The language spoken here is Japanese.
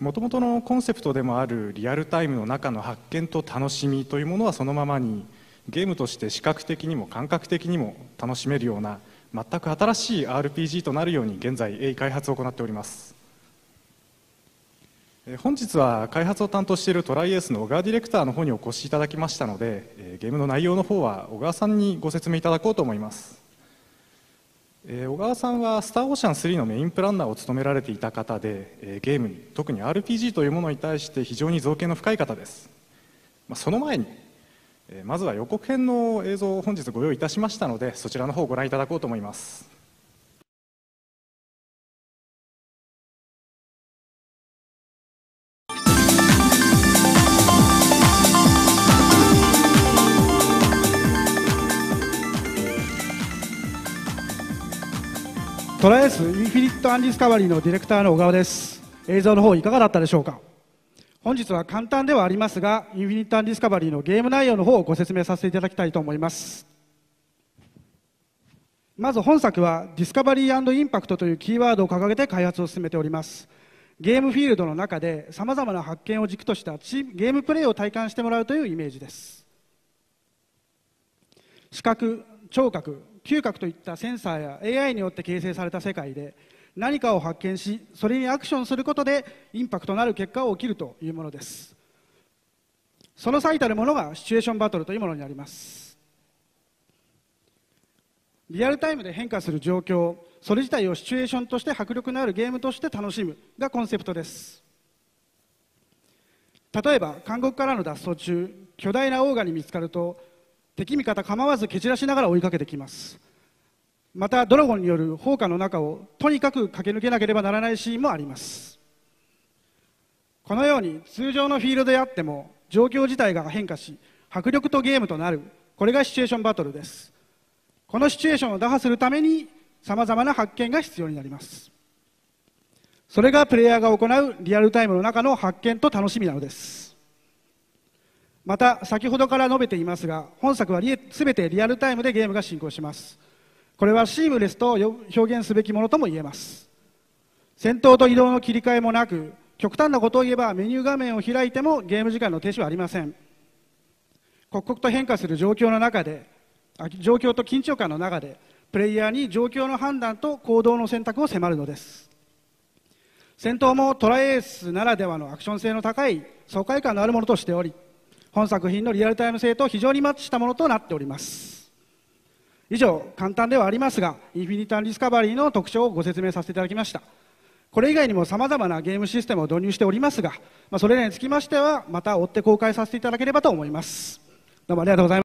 もともとのコンセプトでもあるリアルタイムの中の発見と楽しみというものはそのままにゲームとして視覚的にも感覚的にも楽しめるような全く新しい RPG となるように現在鋭意開発を行っております本日は開発を担当しているトライエースの小川ディレクターの方にお越しいただきましたのでゲームの内容の方は小川さんにご説明いただこうと思いますえ小川さんは「スター・オーシャン3」のメインプランナーを務められていた方で、えゲームに特に RPG というものに対して非常に造形の深い方です、まあ、その前に、えまずは予告編の映像を本日ご用意いたしましたのでそちらの方をご覧いただこうと思いますトライアスインフィニット・アンディスカバリーのディレクターの小川です映像の方いかがだったでしょうか本日は簡単ではありますがインフィニット・アンディスカバリーのゲーム内容の方をご説明させていただきたいと思いますまず本作はディスカバリーインパクトというキーワードを掲げて開発を進めておりますゲームフィールドの中でさまざまな発見を軸としたチームゲームプレイを体感してもらうというイメージです視覚聴覚嗅覚といったセンサーや AI によって形成された世界で何かを発見しそれにアクションすることでインパクトのある結果を起きるというものですその最たるものがシチュエーションバトルというものになりますリアルタイムで変化する状況それ自体をシチュエーションとして迫力のあるゲームとして楽しむがコンセプトです例えば韓国からの脱走中巨大なオーガに見つかると敵味方構わず蹴散らしながら追いかけてきますまたドラゴンによる放火の中をとにかく駆け抜けなければならないシーンもありますこのように通常のフィールドであっても状況自体が変化し迫力とゲームとなるこれがシチュエーションバトルですこのシチュエーションを打破するためにさまざまな発見が必要になりますそれがプレイヤーが行うリアルタイムの中の発見と楽しみなのですまた先ほどから述べていますが本作はすべてリアルタイムでゲームが進行しますこれはシームレスと表現すべきものとも言えます戦闘と移動の切り替えもなく極端なことを言えばメニュー画面を開いてもゲーム時間の停止はありません刻々と変化する状況の中で状況と緊張感の中でプレイヤーに状況の判断と行動の選択を迫るのです戦闘もトライエースならではのアクション性の高い爽快感のあるものとしており本作品のリアルタイム性と非常にマッチしたものとなっております以上簡単ではありますがインフィニタン・ディスカバリーの特徴をご説明させていただきましたこれ以外にもさまざまなゲームシステムを導入しておりますが、まあ、それらにつきましてはまた追って公開させていただければと思いますどうもありがとうございまた